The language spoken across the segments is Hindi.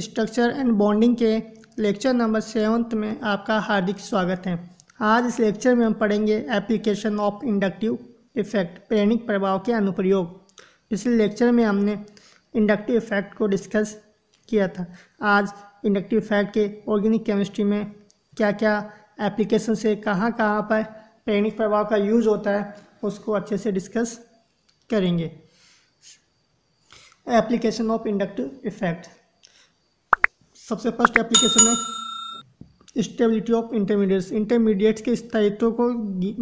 स्ट्रक्चर एंड बॉन्डिंग के लेक्चर नंबर सेवन्थ में आपका हार्दिक स्वागत है आज इस लेक्चर में हम पढ़ेंगे एप्लीकेशन ऑफ इंडक्टिव इफेक्ट प्रेरणिक प्रभाव के अनुप्रयोग पिछले लेक्चर में हमने इंडक्टिव इफेक्ट को डिस्कस किया था आज इंडक्टिव इफेक्ट के ऑर्गेनिक केमिस्ट्री में क्या क्या एप्लीकेशन से कहाँ कहाँ पर प्रेरणिक प्रभाव का यूज होता है उसको अच्छे से डिस्कस करेंगे एप्लीकेशन ऑफ इंडक्टिव इफेक्ट सबसे फर्स्ट एप्लीकेशन है स्टेबिलिटी ऑफ इंटरमीडिएट्स इंटरमीडिएट्स के स्थायित्व को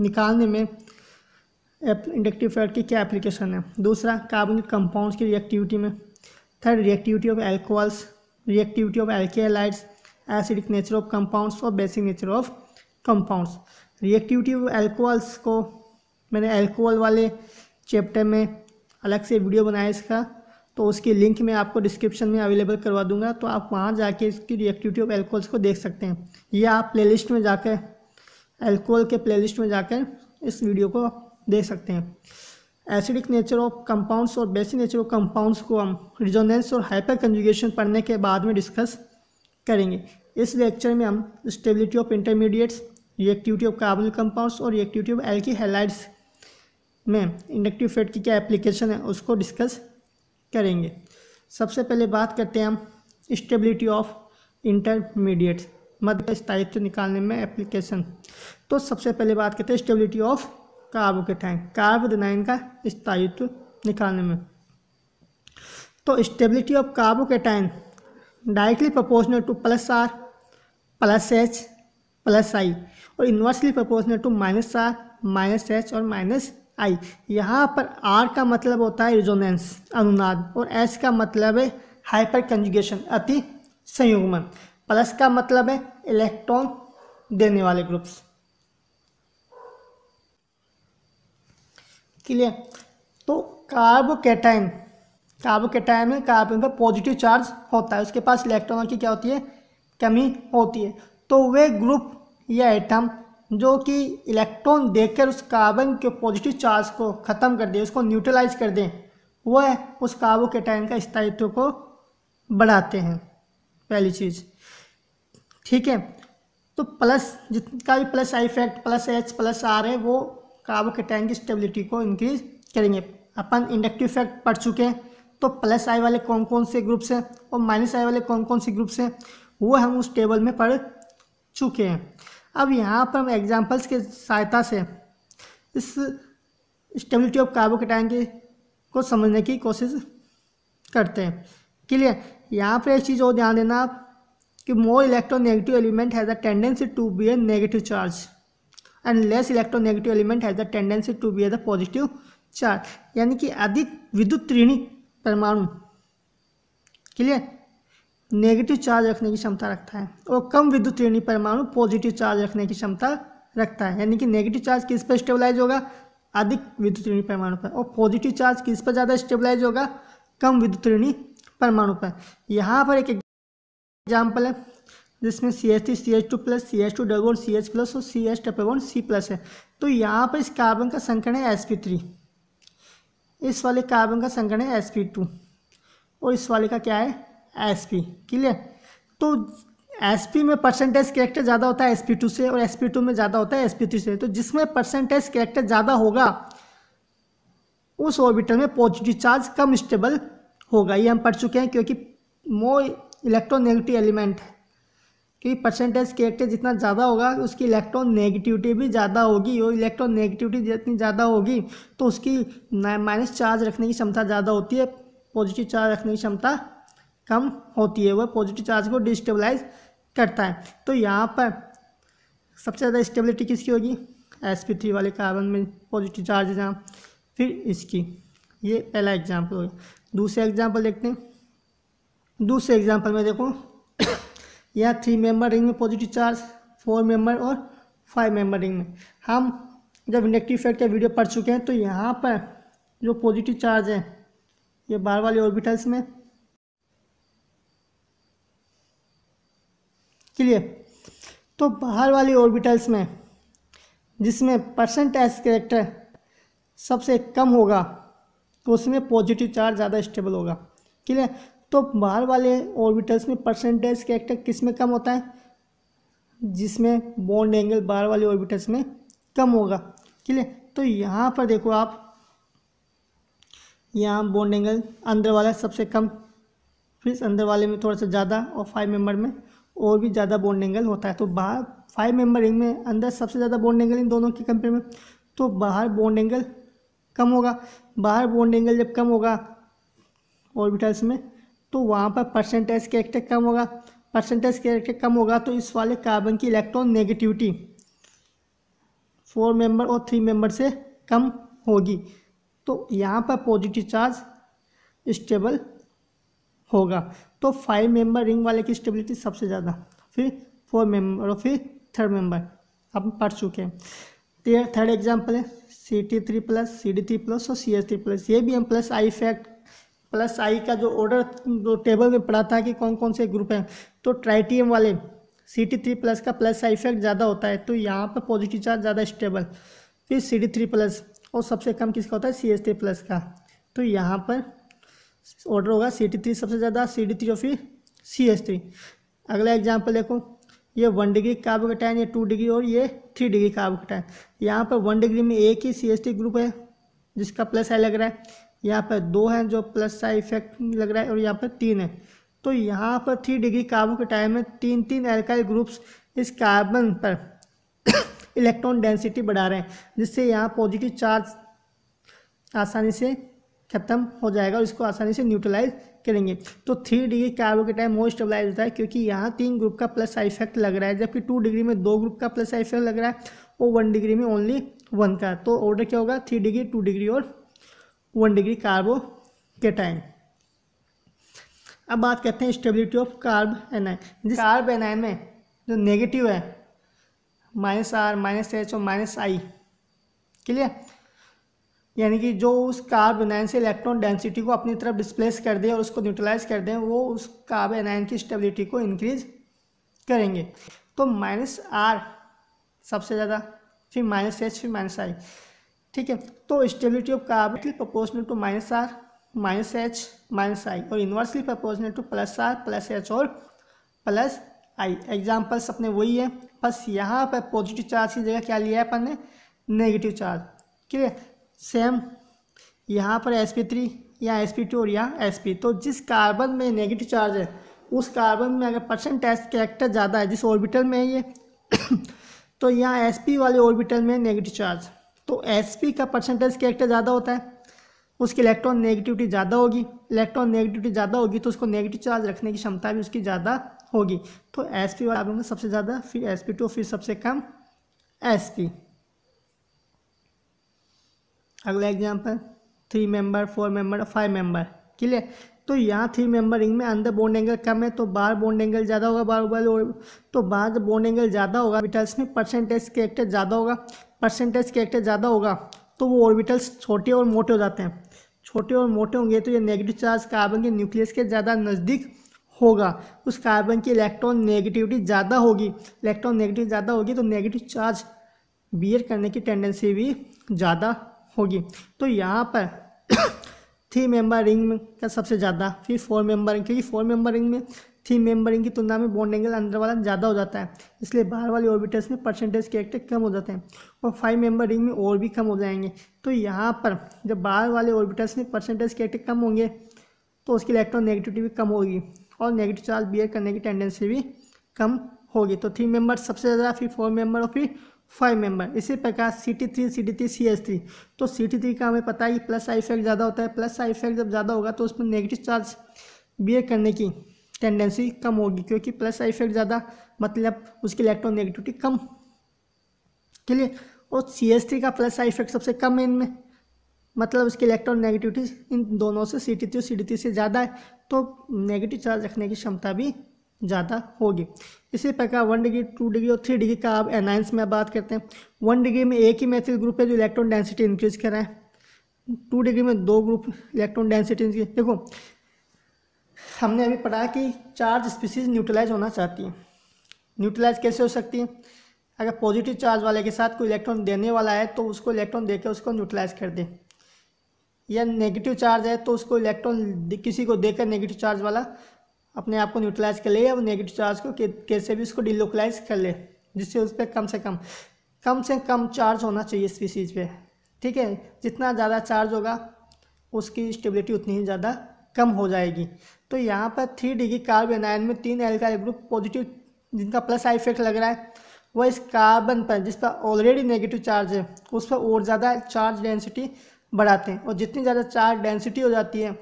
निकालने में इंडक्टिव फ्लड की क्या एप्लीकेशन है दूसरा कार्बनिक कंपाउंड्स की रिएक्टिविटी में third reactivity of alcohols reactivity of alkyl halides acidic nature of compounds और basic nature of compounds reactivity of alcohols को मैंने एल्कोहल वाले चैप्टर में अलग से वीडियो बनाया इसका तो उसकी लिंक मैं आपको डिस्क्रिप्शन में अवेलेबल करवा दूंगा तो आप वहाँ जाके इसकी रिएक्टिविटी ऑफ एल्कोहल्स को देख सकते हैं या आप प्लेलिस्ट में जाकर एल्कोहल के प्लेलिस्ट में जाकर इस वीडियो को देख सकते हैं एसिडिक नेचर ऑफ कंपाउंड्स और बेसिक नेचर ऑफ कंपाउंड्स को हम रिजोनेंस और हाइपर कंजुगेशन पढ़ने के बाद में डिस्कस करेंगे इस लेक्चर में हम stability of intermediates reactivity of carbonyl compounds और रिएक्टिविटी ऑफ एल्की हेलाइट्स में इंडक्टिव फेट की क्या एप्लीकेशन है उसको डिस्कस करेंगे सबसे पहले बात करते हैं हम स्टेबिलिटी ऑफ इंटरमीडिएट मध्य स्थायित्व निकालने में एप्लीकेशन तो सबसे पहले बात करते हैं स्टेबिलिटी ऑफ कार्बोकेटाइन कार्बोडिनाइन का स्थायित्व निकालने में तो stability of carbocation directly proportional to plus R plus H plus I और inversely proportional to minus R minus H और माइनस आई यहाँ पर आर का मतलब होता है रिजोनेंस अनुनाद और एस का मतलब है हाइपर कंजुगेशन अति संयुग्मन प्लस का मतलब है इलेक्ट्रॉन देने वाले ग्रुप्स क्लियर तो कार्बोकेटाइन कार्बोकेटाइन में कार्बन पर पॉजिटिव चार्ज होता है उसके पास इलेक्ट्रॉनों की क्या होती है कमी होती है तो वे ग्रुप या एटम जो कि इलेक्ट्रॉन देकर उस कार्बन के पॉजिटिव चार्ज को ख़त्म कर दें उसको न्यूट्रलाइज कर दें वह उस कार्बो के टैंक का स्थायित्व को बढ़ाते हैं पहली चीज़ ठीक है तो प्लस जितना भी plus I effect plus H plus R है वो कार्बो के टैंक की स्टेबिलिटी को इंक्रीज करेंगे अपन इंडक्टिव इफेक्ट पढ़ चुके हैं तो प्लस आई वाले कौन कौन से ग्रुप्स हैं और माइनस आई वाले कौन कौन से ग्रुप्स हैं वो हम उस टेबल में पढ़ चुके हैं अब यहाँ पर हम एग्जाम्पल्स के सहायता से इस स्टेबिलिटी ऑफ कार्बोकेटाइन की को समझने की कोशिश करते हैं क्लियर यहाँ पर एक चीज़ और ध्यान देना आप कि more electronegative element has a tendency to be a negative charge and less electronegative element has a tendency to be a the positive charge यानी कि अधिक विद्युत ऋणी परमाणु क्लियर नेगेटिव चार्ज रखने की क्षमता रखता है और कम विद्युत ऋणी परमाणु पॉजिटिव चार्ज रखने की क्षमता रखता है यानी कि नेगेटिव चार्ज किस पर स्टेबलाइज होगा अधिक विद्युत ऋणी परमाणु पर और पॉजिटिव चार्ज किस पर ज़्यादा स्टेबलाइज होगा कम विद्युत ऋणी परमाणु पर यहाँ पर एक एग्जाम्पल है जिसमें C H three C H two plus C H two double one C H plus और C H double one C plus है तो यहाँ पर इस कार्बन का संकरण है एस पी थ्री इस वाले कार्बन का संकरण है एस पी टू और इस वाले का क्या है एस पी क्लियर तो एस पी में परसेंटेज कैरेक्टर ज़्यादा होता है एस पी टू से और एस पी टू में ज़्यादा होता है एस पी थ्री से तो जिसमें परसेंटेज कैरेक्टर ज़्यादा होगा उस ऑर्बिटल में पॉजिटिव चार्ज कम स्टेबल होगा ये हम पढ़ चुके हैं क्योंकि मोर इलेक्ट्रोनेगेटिव एलिमेंट है क्योंकि परसेंटेज कैरेक्टर जितना ज़्यादा होगा उसकी इलेक्ट्रॉन नेगेटिविटी भी ज़्यादा होगी और इलेक्ट्रॉन नेगेटिविटी जितनी ज़्यादा होगी तो उसकी माइनस चार्ज रखने की क्षमता ज़्यादा होती है पॉजिटिव चार्ज रखने की क्षमता कम होती है वह पॉजिटिव चार्ज को डिस्टेबलाइज करता है तो यहाँ पर सबसे ज़्यादा स्टेबिलिटी किसकी होगी एस पी थ्री वाले कार्बन में पॉजिटिव चार्ज है जहाँ फिर इसकी ये पहला एग्जाम्पल हो गया दूसरा एग्जाम्पल देखते हैं दूसरे एग्जाम्पल में देखो यहाँ थ्री मेंबर रिंग में पॉजिटिव चार्ज फोर मेंबर और फाइव मेंबर रिंग में हम जब इंडक्टिव फैक्ट का वीडियो पढ़ चुके हैं तो यहाँ पर जो पॉजिटिव चार्ज है ये बार वाले ऑर्बिटल्स में क्लियर तो बाहर वाली ऑर्बिटल्स में जिसमें परसेंट एस करेक्टर सबसे कम होगा तो उसमें पॉजिटिव चार्ज ज़्यादा स्टेबल होगा क्लियर तो बाहर वाले ऑर्बिटल्स में परसेंटेज करेक्टर किस में कम होता है जिसमें बॉन्ड एंगल बाहर वाले ऑर्बिटल्स में कम होगा क्लियर तो यहाँ पर देखो आप यहाँ बॉन्ड एंगल अंदर वाला सबसे कम फिर अंदर वाले में थोड़ा सा ज़्यादा और फाइव मेंबर में और भी ज़्यादा बॉन्ड एंगल होता है तो बाहर फाइव मेंबर रिंग में अंदर सबसे ज़्यादा बॉन्ड एंगल इन दोनों के कंपेयर में तो बाहर बॉन्ड एंगल कम होगा बाहर बॉन्ड एंगल जब कम होगा ऑर्बिटल्स में तो वहाँ पर परसेंटेज कैरेक्टर कम होगा परसेंटेज कैरेक्टर कम होगा तो इस वाले कार्बन की इलेक्ट्रॉन नेगेटिविटी फोर मेंबर और थ्री मेंबर से कम होगी तो यहाँ पर पॉजिटिव चार्ज स्टेबल होगा तो फाइव मेंबर रिंग वाले की स्टेबिलिटी सबसे ज़्यादा फिर फोर मेंबर और फिर थर्ड मेंबर अब पढ़ चुके हैं थर्ड तो एग्जाम्पल है C T three plus C D three plus और सी एस थ्री प्लस ये भी हम plus I effect plus I का जो ऑर्डर जो टेबल में पढ़ा था कि कौन कौन से ग्रुप हैं तो ट्राइटियम वाले सी टी थ्री प्लस का प्लस आई फैक्ट ज़्यादा होता है तो यहाँ पर पॉजिटिव चार्ज ज़्यादा स्टेबल फिर सी डी थ्री प्लस और सबसे कम किसका होता है सी एस थ्री प्लस का तो यहाँ पर ऑर्डर होगा सी टी थ्री सबसे ज़्यादा सी डी थ्री और फिर सी एस थ्री अगला एग्जाम्पल देखो ये वन डिग्री कार्बोकेटाइन ये टू डिग्री और ये थ्री डिग्री कार्बोकेटाइन यहाँ पर वन डिग्री में एक ही सी एस टी ग्रुप है जिसका प्लस आई लग रहा है यहाँ पर दो हैं जो प्लस आई इफेक्ट लग रहा है और यहाँ पर तीन है तो यहाँ पर थ्री डिग्री के टाइम में तीन तीन एल्काइल ग्रुप्स इस कार्बन पर इलेक्ट्रॉन डेंसिटी बढ़ा रहे हैं जिससे यहाँ पॉजिटिव चार्ज आसानी से खत्म हो जाएगा और इसको आसानी से न्यूट्रलाइज करेंगे तो थ्री डिग्री कार्बो के टाइम मोर स्टेबलाइज होता है क्योंकि यहाँ तीन ग्रुप का प्लस आई इफेक्ट लग रहा है जबकि टू डिग्री में दो ग्रुप का प्लस आई इफेक्ट लग रहा है और वन डिग्री में ओनली वन का तो ऑर्डर क्या होगा थ्री डिग्री टू डिग्री और वन डिग्री कार्बो के टाइम अब बात करते हैं स्टेबिलिटी ऑफ कार्ब आई जिस कार्ब आई में जो नेगेटिव है माइनस आर माइनस एच और माइनस आई क्लियर यानी कि जो उस कार्ब एनायन से इलेक्ट्रॉन डेंसिटी को अपनी तरफ डिस्प्लेस कर दें और उसको न्यूट्रलाइज कर दें वो उस कार्ब एनायन की स्टेबिलिटी को इंक्रीज करेंगे तो माइनस आर सबसे ज़्यादा फिर माइनस एच फिर माइनस आई ठीक है तो stability of carbon proportional to minus R minus H minus I और inversely proportional to plus R plus H और प्लस आई एग्जाम्पल्स अपने वही है बस यहाँ पर पॉजिटिव चार्ज की जगह क्या लिया है अपन ने नेगेटिव चार्ज क्लियर सेम यहाँ पर एस पी थ्री या एस पी टू और या एस पी तो जिस कार्बन में नेगेटिव चार्ज है उस कार्बन में अगर परसेंटेज कैरेक्टर ज़्यादा है जिस ऑर्बिटल में है ये तो यहाँ एस पी वाले ऑर्बिटल में नेगेटिव चार्ज तो एस पी का परसेंटेज कैरेक्टर ज़्यादा होता है उसकी इलेक्ट्रॉन नेगेटिविटी ज़्यादा होगी इलेक्ट्रॉन नेगेटिविटी ज़्यादा होगी तो उसको नेगेटिव चार्ज रखने की क्षमता भी उसकी ज़्यादा होगी तो एस पी वाला सबसे ज़्यादा फिर एस पी टू फिर सबसे कम एस पी अगला example three member four member और फाइव मेंबर क्लियर तो यहाँ थ्री मेंबर रिंग में अंदर बॉन्ड एंगल कम है तो बाहर बॉन्ड एंगल ज़्यादा होगा बार बार तो बाहर बॉन्ड एंगल ज़्यादा होगा ऑर्बिटल्स में परसेंटेज कैरेक्टर ज़्यादा होगा परसेंटेज कैरेक्टर ज़्यादा होगा तो वो ऑर्बिटल्स छोटे और मोटे हो जाते हैं छोटे और मोटे होंगे तो ये नेगेटिव चार्ज कार्बन के न्यूक्लियस के ज़्यादा नज़दीक होगा उस कार्बन की इलेक्ट्रॉन नेगेटिविटी ज़्यादा होगी इलेक्ट्रॉन नेगेटिव ज़्यादा होगी तो नेगेटिव चार्ज बियर करने की टेंडेंसी भी ज़्यादा होगी तो यहाँ पर थ्री मेंबर रिंग का सबसे ज़्यादा फिर फोर मेंबर रिंग क्योंकि फोर मेंबर रिंग में थ्री मेंबर रिंग की तुलना में बॉन्ड एंगल अंदर वाला ज़्यादा हो जाता है इसलिए बाहर वाले ऑर्बिटल्स में परसेंटेज कैरेक्टर कम हो जाते हैं और फाइव मेंबर रिंग में और भी कम हो जाएंगे तो यहाँ पर जब बाहर वाले ऑर्बिटल्स में परसेंटेज कैरेक्टर कम होंगे तो उसकी इलेक्ट्रॉन नेगेटिविटी भी कम होगी और नेगेटिव चार्ज बियर करने की टेंडेंसी भी कम होगी तो थ्री मेंबर सबसे ज़्यादा फिर फोर मेंबर और फिर फाइव मेंबर इसी प्रकार C T three C D three C S three तो सी टी थ्री का हमें पता है कि प्लस आई इफेक्ट ज़्यादा होता है प्लस आई इफेक्ट जब ज़्यादा होगा तो उसमें नेगेटिव चार्ज बियर करने की टेंडेंसी कम होगी क्योंकि प्लस आई इफेक्ट ज़्यादा मतलब उसकी इलेक्ट्रोनेगेटिविटी कम के लिए और सी एस थ्री का प्लस आई इफेक्ट सबसे कम है इनमें मतलब उसकी इलेक्ट्रोनेगेटिविटी इन दोनों से सी टी थ्री और सी डी थ्री से ज़्यादा है तो नेगेटिव चार्ज रखने की क्षमता भी ज़्यादा होगी इसी प्रकार वन डिग्री टू डिग्री और थ्री डिग्री का आप एनाइंस में बात करते हैं वन डिग्री में एक ही मैथिल ग्रुप है जो इलेक्ट्रॉन डेंसिटी इंक्रीज कर रहा है टू डिग्री में दो ग्रुप इलेक्ट्रॉन डेंसिटी इंक्रीज देखो हमने अभी पढ़ा कि चार्ज स्पीसीज न्यूट्रलाइज होना चाहती है न्यूट्रलाइज कैसे हो सकती है अगर पॉजिटिव चार्ज वाले के साथ कोई इलेक्ट्रॉन देने वाला है तो उसको इलेक्ट्रॉन देकर उसको न्यूट्रलाइज कर दे या नेगेटिव चार्ज है तो उसको इलेक्ट्रॉन किसी को देकर नेगेटिव चार्ज वाला अपने आप को न्यूट्रलाइज कर ले या नेगेटिव चार्ज को कैसे भी उसको डिलोकलाइज कर ले जिससे उस पर कम से कम कम से कम चार्ज होना चाहिए स्पीसीज पे ठीक है जितना ज़्यादा चार्ज होगा उसकी स्टेबिलिटी उतनी ही ज़्यादा कम हो जाएगी तो यहाँ पर थ्री डी कार्बन आयन में तीन एल ग्रुप पॉजिटिव जिनका प्लस आई इफेक्ट लग रहा है वह इस कार्बन पर जिस पर ऑलरेडी नेगेटिव चार्ज है उस पर और ज़्यादा चार्ज डेंसिटी बढ़ाते हैं और जितनी ज़्यादा चार्ज डेंसिटी हो जाती है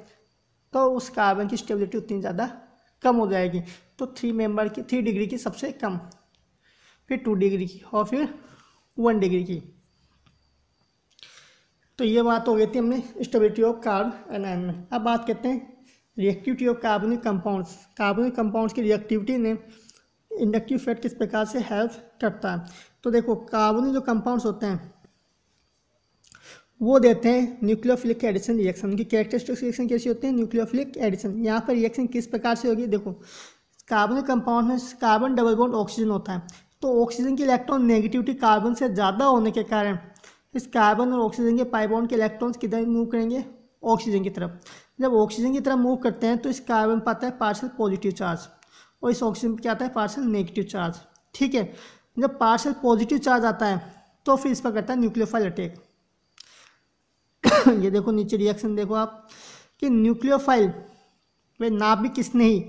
तो उस कार्बन की स्टेबिलिटी उतनी ज़्यादा कम हो जाएगी तो थ्री मेंबर की थ्री डिग्री की सबसे कम फिर टू डिग्री की और फिर वन डिग्री की तो ये बात हो गई थी हमने stability of carbanion में अब बात करते हैं रिएक्टिविटी ऑफ कार्बनिक कंपाउंड्स कार्बनिक कंपाउंड्स की रिएक्टिविटी ने इंडक्टिव फैट किस प्रकार से हेल्प करता है तो देखो कार्बनिक जो कंपाउंड्स होते हैं वो देते हैं न्यूक्लियोफिलिक एडिशन रिएक्शन उनकी कैरेक्टरिस्टिक रिएक्शन कैसी होते हैं न्यूक्लियोफिलिक एडिशन यहाँ पर रिएक्शन किस प्रकार से होगी देखो कार्बन कंपाउंड में कार्बन डबल बॉन्ड ऑक्सीजन होता है तो ऑक्सीजन की इलेक्ट्रॉन नेगेटिविटी कार्बन से ज़्यादा होने के कारण इस कार्बन और ऑक्सीजन के पाइबॉन्ड के इलेक्ट्रॉन्स किधर मूव करेंगे ऑक्सीजन की तरफ जब ऑक्सीजन की तरफ मूव करते हैं तो इस कार्बन पर आता है पार्सल पॉजिटिव चार्ज और इस ऑक्सीजन पर क्या आता है पार्सल नेगेटिव चार्ज ठीक है जब पार्सल पॉजिटिव चार्ज आता है तो फिर इस पर करता है न्यूक्लियोफाइल अटैक ये देखो नीचे रिएक्शन देखो आप कि न्यूक्लियोफाइल वे नाभिक स्नेही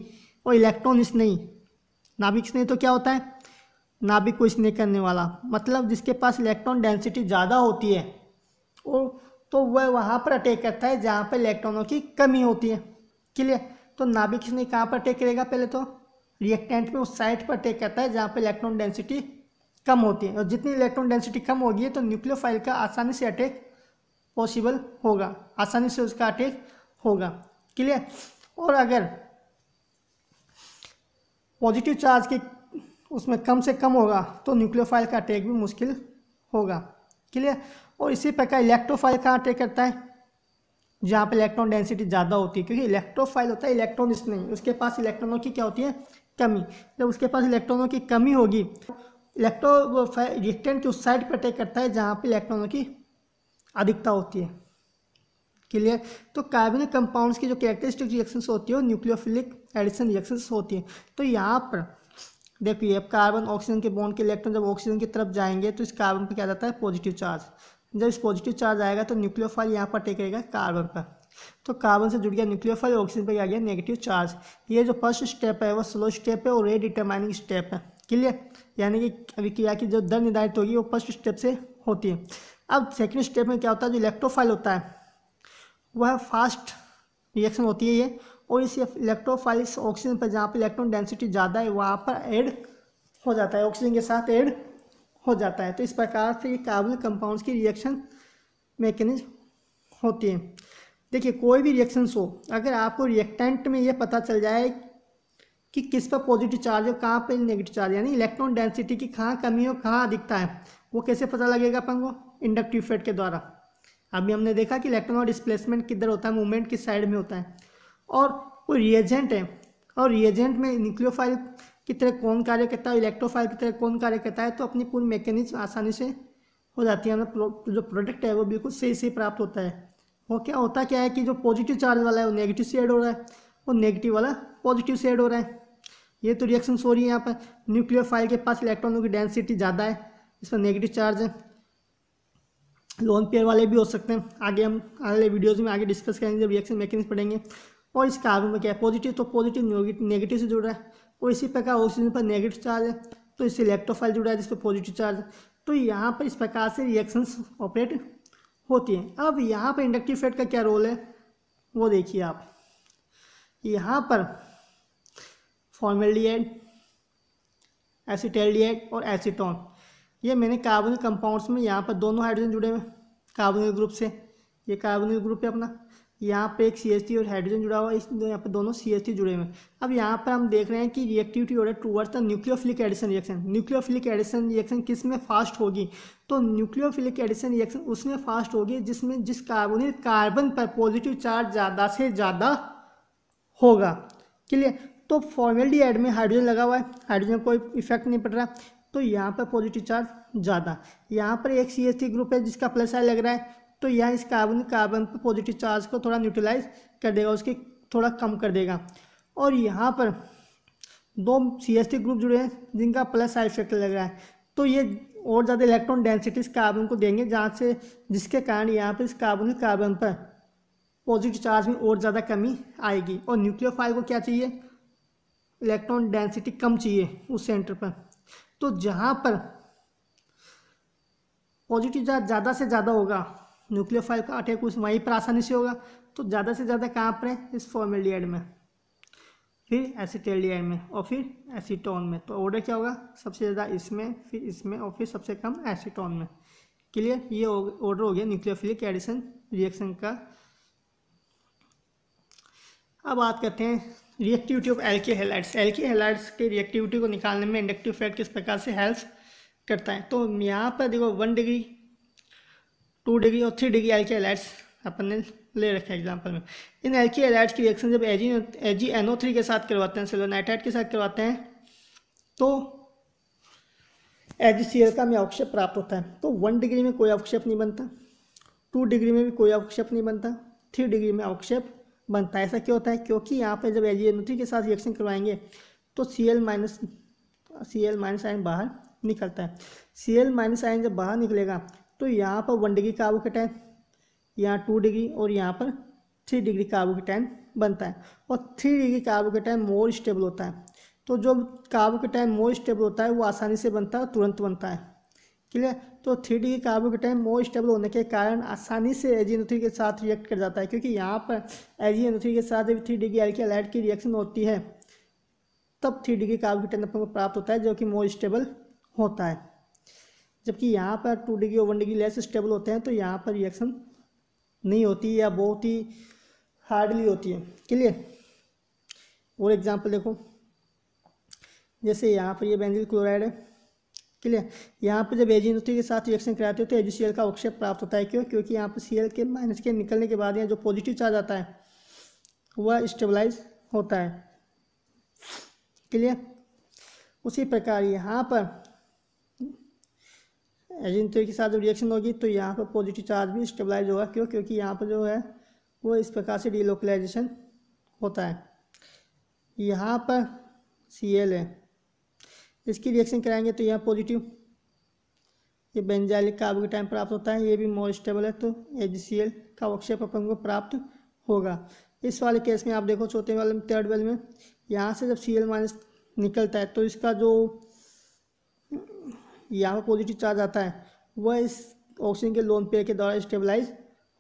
और इलेक्ट्रॉन स्नेही नाभिक स्नेही तो क्या होता है नाभिक को स्नेह करने वाला मतलब जिसके पास इलेक्ट्रॉन डेंसिटी ज़्यादा होती है वो तो वह वहाँ पर अटैक करता है जहाँ पर इलेक्ट्रॉनों की कमी होती है क्लियर तो नाभिक स्नेह कहाँ पर अटैक करेगा पहले तो रिएक्टेंट में उस साइड पर अटैक करता है जहाँ पर इलेक्ट्रॉन डेंसिटी कम होती है और जितनी इलेक्ट्रॉन डेंसिटी कम होगी तो न्यूक्लियोफाइल का आसानी से अटैक पॉसिबल होगा आसानी से उसका अटैक होगा क्लियर और अगर पॉजिटिव चार्ज के उसमें कम से कम होगा तो न्यूक्लियोफाइल का अटैक भी मुश्किल होगा क्लियर और इसी प्रकार इलेक्ट्रोफाइल का अटैक करता है जहाँ पे इलेक्ट्रॉन डेंसिटी ज़्यादा होती है क्योंकि इलेक्ट्रोफाइल होता है इलेक्ट्रॉन इसमें उसके पास इलेक्ट्रॉनों की क्या होती है कमी जब उसके पास इलेक्ट्रॉनों की कमी होगी इलेक्ट्रो रिएक्टेंट की उस साइड पर अटैक करता है जहाँ पे इलेक्ट्रॉनों की अधिकता होती है क्लियर तो कार्बनिक कंपाउंड्स की जो कैरेक्टरिस्टिक रिएक्शंस होती है न्यूक्लियोफिलिक एडिशन रिएक्शंस होती है तो यहाँ पर देखिए अब कार्बन ऑक्सीजन के बॉन्ड के इलेक्ट्रॉन जब ऑक्सीजन की तरफ जाएंगे तो इस कार्बन पर क्या जाता है पॉजिटिव चार्ज जब इस पॉजिटिव चार्ज आएगा तो न्यूक्लियोफाइल यहाँ पर टेक रहेगा कार्बन पर तो कार्बन से जुड़ गया न्यूक्लियोफाइल ऑक्सीजन पर आ गया नेगेटिव चार्ज ये जो फर्स्ट स्टेप है वो स्लो स्टेप है और रे डिटरमाइनिंग स्टेप है क्लियर यानी कि अभी क्रिया की जो दर निर्धारित होगी वो फर्स्ट स्टेप से होती है अब सेकेंड स्टेप में क्या होता है जो इलेक्ट्रोफाइल होता है वह फास्ट रिएक्शन होती है ये और इस इलेक्ट्रोफाइल इस ऑक्सीजन पर जहाँ पर इलेक्ट्रॉन डेंसिटी ज़्यादा है वहाँ पर एड हो जाता है ऑक्सीजन के साथ ऐड हो जाता है तो इस प्रकार से ये कार्बन कंपाउंड्स की रिएक्शन मैकेनिज्म होती है देखिए कोई भी रिएक्शन हो अगर आपको रिएक्टेंट में ये पता चल जाए कि किस पर पॉजिटिव चार्ज है कहाँ पर नेगेटिव चार्ज यानी इलेक्ट्रॉन डेंसिटी की कहाँ कमी हो कहाँ अधिकता है वो कैसे पता लगेगा अपन को इंडक्टिव फेड के द्वारा अभी हमने देखा कि इलेक्ट्रॉन और डिस्प्लेसमेंट किधर होता है मूवमेंट किस साइड में होता है और वो रिएजेंट है और रिएजेंट में न्यूक्लियोफाइल की तरह कौन कार्य करता है इलेक्ट्रोफाइल की तरह कौन कार्य करता है तो अपनी पूरी मैकेनिज्म आसानी से हो जाती है हमें मतलब जो प्रोडक्ट है वो बिल्कुल सही से प्राप्त होता है वो क्या होता क्या है कि जो पॉजिटिव चार्ज वाला है वो नेगेटिव से एड हो रहा है और नेगेटिव वाला पॉजिटिव से एड हो रहा है ये तो रिएक्शन हो रही है यहाँ पर न्यूक्लियर फाइल के पास इलेक्ट्रॉनों की डेंसिटी ज़्यादा है इसमें नेगेटिव चार्ज है लोन पेयर वाले भी हो सकते हैं आगे हम अगले वीडियोज़ में आगे डिस्कस करेंगे जब रिएक्शन मैकेनिक्स पढ़ेंगे और इस कार्बन में क्या है पॉजिटिव तो पॉजिटिव नेगेटिव से जुड़ रहा है और इसी प्रकार ऑक्सीजन पर नेगेटिव चार्ज है तो इससे इलेक्ट्रोफाइल जुड़ा है जिस पर पॉजिटिव चार्ज है तो यहाँ पर इस प्रकार से रिएक्शंस ऑपरेट होती हैं अब यहाँ पर इंडक्टिव फेट का क्या रोल है वो देखिए आप यहाँ पर फॉर्मेलिएट एसिटेलिएट और एसीटोन ये मैंने कार्बनिक कंपाउंड्स में यहाँ पर दोनों हाइड्रोजन जुड़े हुए कार्बनिक ग्रुप से ये कार्बनिक ग्रुप है अपना यहाँ पे एक सी और हाइड्रोजन जुड़ा हुआ है इस यहाँ पे दोनों सी जुड़े हुए हैं अब यहाँ पर हम देख रहे हैं कि रिएक्टिविटी हो रहा है towards the nucleophilic addition reaction nucleophilic addition reaction किस में फास्ट होगी तो न्यूक्लियोफिलिक एडिशन रिएक्शन उसमें फास्ट होगी जिसमें जिस कार्बोनिक कार्बन पर पॉजिटिव चार्ज ज़्यादा से ज़्यादा होगा क्लियर तो फॉर्मेलिटी एड में हाइड्रोजन लगा हुआ है हाइड्रोजन कोई इफेक्ट नहीं पड़ रहा तो यहाँ पर पॉजिटिव चार्ज ज़्यादा यहाँ पर एक सी एस टी ग्रुप है जिसका प्लस आई लग रहा है तो यह इस कार्बन कार्बन पर पॉजिटिव चार्ज को थोड़ा न्यूट्रलाइज कर देगा उसकी थोड़ा कम कर देगा और यहाँ पर दो सी एस टी ग्रुप जुड़े हैं जिनका प्लस आई इफेक्ट लग रहा है तो ये और ज़्यादा इलेक्ट्रॉन डेंसिटी इस कार्बन को देंगे जहाँ से जिसके कारण यहाँ पर इस कार्बन कार्बन पर पॉजिटिव चार्ज में और ज़्यादा कमी आएगी और न्यूक्लियोफाइल को क्या चाहिए इलेक्ट्रॉन डेंसिटी कम चाहिए उस सेंटर पर तो जहाँ पर पॉजिटिव चार्ज ज़्यादा से ज़्यादा होगा न्यूक्लियोफाइल का अटैक उस वहीं पर आसानी से होगा तो ज़्यादा से ज़्यादा कहाँ पर है इस फॉर्मेलियड में फिर एसिटेलियड में और फिर एसीटोन में तो ऑर्डर क्या होगा सबसे ज़्यादा इसमें फिर इसमें और फिर सबसे कम एसीटोन में क्लियर ये ऑर्डर हो गया न्यूक्लियोफिलिक एडिशन रिएक्शन का अब बात करते हैं रिएक्टिविटी ऑफ एल्के हेलाइट्स एल्के हेलाइट्स के रिएक्टिविटी को निकालने में इंडक्टिव फैक्ट किस प्रकार से हेल्प करता है तो यहाँ पर देखो वन डिग्री टू डिग्री और थ्री डिग्री एल्के हेलाइट्स अपन ने ले रखे एग्जाम्पल में इन एल्के हेलाइट्स की रिएक्शन जब एजी एजी एनओ थ्री के साथ करवाते हैं सिलोनाइटाइड के साथ करवाते हैं तो एच सी एल का हमें अवक्षेप प्राप्त होता है तो वन डिग्री में कोई अवक्षेप नहीं बनता टू डिग्री में भी कोई अवक्षेप नहीं बनता थ्री डिग्री में अवक्षेप बनता है ऐसा क्यों होता है क्योंकि यहाँ पे जब एलियोनोथ्री के साथ रिएक्शन करवाएंगे तो C L minus C L minus ion बाहर निकलता है सी एल माइनस आयन जब बाहर निकलेगा तो यहाँ पर वन डिग्री का है यहाँ टू डिग्री और यहाँ पर थ्री डिग्री कार्बोकेटाइन बनता है और three degree carbocation more stable होता है तो जो कार्बोकेटाइन मोर स्टेबल होता है वो आसानी से बनता है तुरंत बनता है क्लियर तो थ्री डिग्री कार्बन के टाइम मोर स्टेबल होने के कारण आसानी से एजी थ्री के साथ रिएक्ट कर जाता है क्योंकि यहाँ पर एजी थ्री के साथ जब थ्री डिग्री एल्किल एलाइड की रिएक्शन होती है तब थ्री डिग्री कार्बन के टाइम अपन को प्राप्त होता है जो कि मोर स्टेबल होता है जबकि यहाँ पर टू डिग्री और वन डिग्री लेस स्टेबल होते हैं तो यहाँ पर रिएक्शन नहीं होती या बहुत ही हार्डली होती है क्लियर और एग्जाम्पल देखो जैसे यहाँ पर ये बेंजिल क्लोराइड है क्लियर यहाँ पर जब इंडस्ट्री के साथ रिएक्शन कराते हो तो एजी का उक्षेप प्राप्त होता है क्यों क्योंकि यहाँ पर सी के माइनस के निकलने के बाद यहाँ जो पॉजिटिव चार्ज आता है वह स्टेबलाइज होता है क्लियर उसी प्रकार यहाँ पर एजेंटरी के साथ जब रिएक्शन होगी तो यहाँ पर पॉजिटिव चार्ज भी स्टेबलाइज होगा क्यों क्योंकि यहाँ पर जो है वो इस प्रकार से डीलोकलाइजेशन होता है यहाँ पर सी एल है इसकी रिएक्शन कराएंगे तो यहाँ पॉजिटिव ये बेंजाइलिक का के टाइम प्राप्त होता है ये भी मोर स्टेबल है तो एच का वर्कशेप अपन को प्राप्त होगा इस वाले केस में आप देखो चौथे वाले में थर्ड वेल में यहाँ से जब सी एल माइनस निकलता है तो इसका जो यहाँ पॉजिटिव चार्ज आता है वह इस ऑक्सीजन के लोन पेयर के द्वारा स्टेबलाइज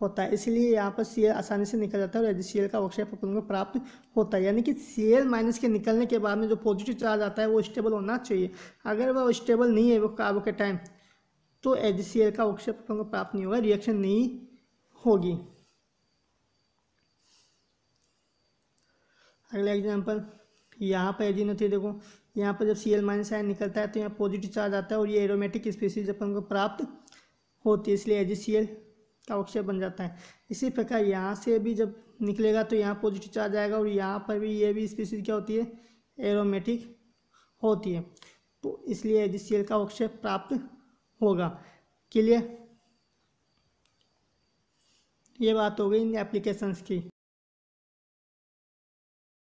होता है इसलिए यहाँ पर सी आसानी से निकल जाता है और यदि सी का अवक्षेप अपन को प्राप्त होता है यानी कि सी माइनस के निकलने के बाद में जो पॉजिटिव चार्ज आता है वो स्टेबल होना चाहिए अगर वह स्टेबल नहीं है वो काब के टाइम तो एच का अवक्षेप अपन को प्राप्त नहीं होगा रिएक्शन नहीं होगी अगला एग्जाम्पल यहाँ पर एजी होती है देखो यहाँ पर जब सी एल माइनस आया निकलता है तो यहाँ पॉजिटिव चार्ज आता है और ये एरोमेटिक स्पीसीज अपन को प्राप्त होती है इसलिए एजी का अवक्षय बन जाता है इसी प्रकार यहाँ से भी जब निकलेगा तो यहाँ पॉजिटिव चार्ज आएगा और यहाँ पर भी ये भी स्पीसीज क्या होती है एरोमेटिक होती है तो इसलिए एच का अवक्षय प्राप्त होगा के लिए ये बात हो गई इन एप्लीकेशंस की